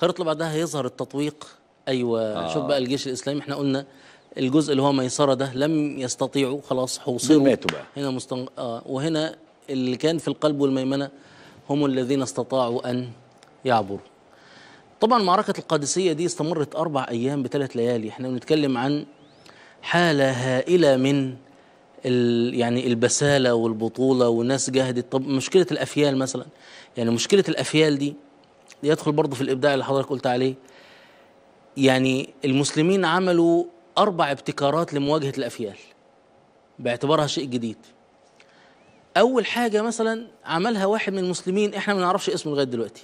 خير يطلع بعدها يظهر التطويق ايوه آه. شوف بقى الجيش الاسلامي احنا قلنا الجزء اللي هو ميسره ده لم يستطيعوا خلاص حوصروا ماتوا بقى هنا مستن... آه وهنا اللي كان في القلب والميمنه هم الذين استطاعوا ان يعبروا طبعا معركه القادسيه دي استمرت اربع ايام بثلاث ليالي احنا بنتكلم عن حاله هائله من ال... يعني البساله والبطوله والناس جاهدت طب مشكله الافيال مثلا يعني مشكله الافيال دي يدخل برضه في الابداع اللي حضرتك قلت عليه يعني المسلمين عملوا اربع ابتكارات لمواجهه الافيال باعتبارها شيء جديد اول حاجه مثلا عملها واحد من المسلمين احنا ما نعرفش اسمه لغايه دلوقتي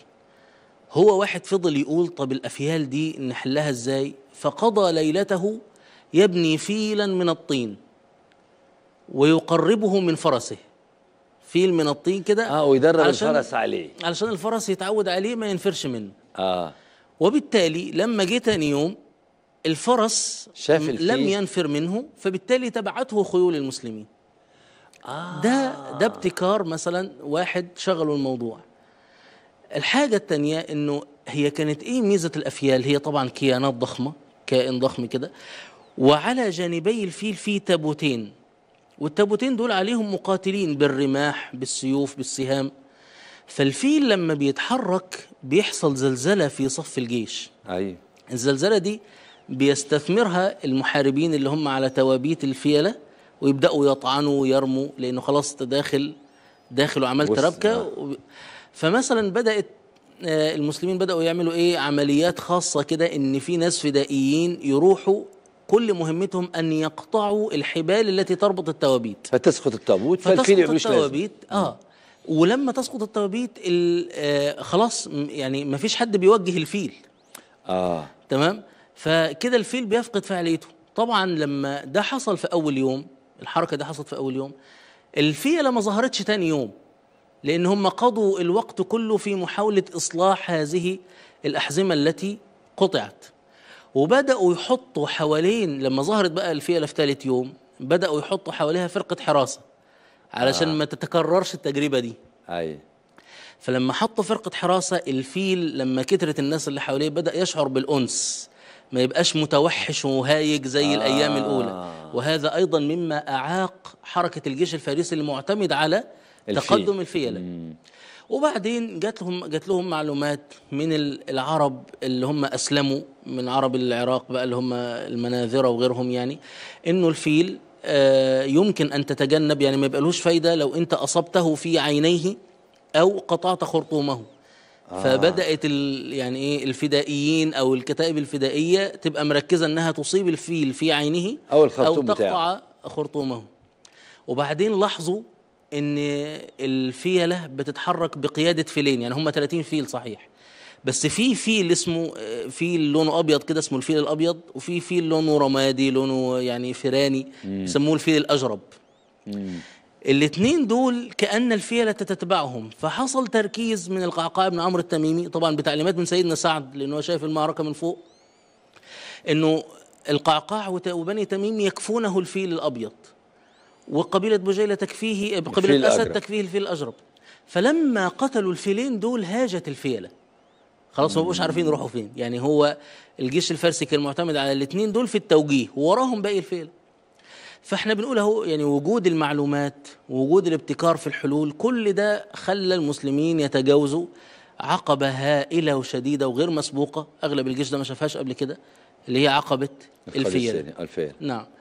هو واحد فضل يقول طب الافيال دي نحلها ازاي فقضى ليلته يبني فيلا من الطين ويقربه من فرسه فيل من الطين كده اه ويدرب الفرس عليه علشان الفرس يتعود عليه ما ينفرش منه اه وبالتالي لما جه تاني يوم الفرس شاف الفيل. لم ينفر منه فبالتالي تبعته خيول المسلمين آه. ده ده ابتكار مثلا واحد شغلوا الموضوع الحاجة الثانية انه هي كانت ايه ميزة الافيال هي طبعا كيانات ضخمة كائن ضخم كده وعلى جانبي الفيل في تابوتين والتابوتين دول عليهم مقاتلين بالرماح بالسيوف بالسهام فالفيل لما بيتحرك بيحصل زلزلة في صف الجيش أي. الزلزلة دي بيستثمرها المحاربين اللي هم على توابيت الفيلة ويبدأوا يطعنوا ويرموا لأنه خلاص داخل داخل وعملت ربكة آه. وب... فمثلا بدأت آه، المسلمين بدأوا يعملوا إيه عمليات خاصة كده إن في ناس فدائيين يروحوا كل مهمتهم أن يقطعوا الحبال التي تربط التوابيت فتسقط التابوت فالفيل مش التوابيت لازم. آه ولما تسقط التوابيت آه خلاص يعني ما فيش حد بيوجه الفيل آه تمام فكده الفيل بيفقد فعاليته طبعا لما ده حصل في أول يوم الحركة دي حصلت في أول يوم الفيلة ما ظهرتش تاني يوم لأن هم قضوا الوقت كله في محاولة إصلاح هذه الأحزمة التي قطعت وبداوا يحطوا حوالين لما ظهرت بقى الفئه في ثالث يوم بداوا يحطوا حواليها فرقه حراسه علشان آه. ما تتكررش التجربه دي اي فلما حطوا فرقه حراسه الفيل لما كترت الناس اللي حواليه بدا يشعر بالانس ما يبقاش متوحش وهايج زي آه. الايام الاولى آه. وهذا ايضا مما اعاق حركه الجيش الفارسي المعتمد على الفيل. تقدم الفيله مم. وبعدين جات لهم جات لهم معلومات من العرب اللي هم اسلموا من عرب العراق بقى اللي هم المناذره وغيرهم يعني انه الفيل آه، يمكن ان تتجنب يعني ما يبقالوش فايده لو انت اصبته في عينيه او قطعت خرطومه آه. فبدات يعني ايه الفدائيين او الكتائب الفدائيه تبقى مركزه انها تصيب الفيل في عينه او الخرطوم او تقطع بتاعه. خرطومه وبعدين لاحظوا ان الفيله بتتحرك بقياده فيلين يعني هم 30 فيل صحيح بس في فيل اسمه فيل لونه ابيض كده اسمه الفيل الابيض وفي فيل لونه رمادي لونه يعني فراني يسموه الفيل الاجرب الاثنين دول كان الفيله تتبعهم فحصل تركيز من القعقاع بن عمرو التميمي طبعا بتعليمات من سيدنا سعد لانه شايف المعركه من فوق انه القعقاع وبني تميم يكفونه الفيل الابيض وقبيلة بجيلة تكفيه قبيلة أسد تكفيه الفيل الأجرب فلما قتلوا الفيلين دول هاجت الفيلة خلاص ما بقوش عارفين يروحوا فين يعني هو الجيش الفارسي كان معتمد على الاثنين دول في التوجيه ووراهم باقي الفيلة فاحنا بنقول اهو يعني وجود المعلومات ووجود الابتكار في الحلول كل ده خلى المسلمين يتجاوزوا عقبة هائلة وشديدة وغير مسبوقة أغلب الجيش ده ما شافهاش قبل كده اللي هي عقبة الفيل الفيل نعم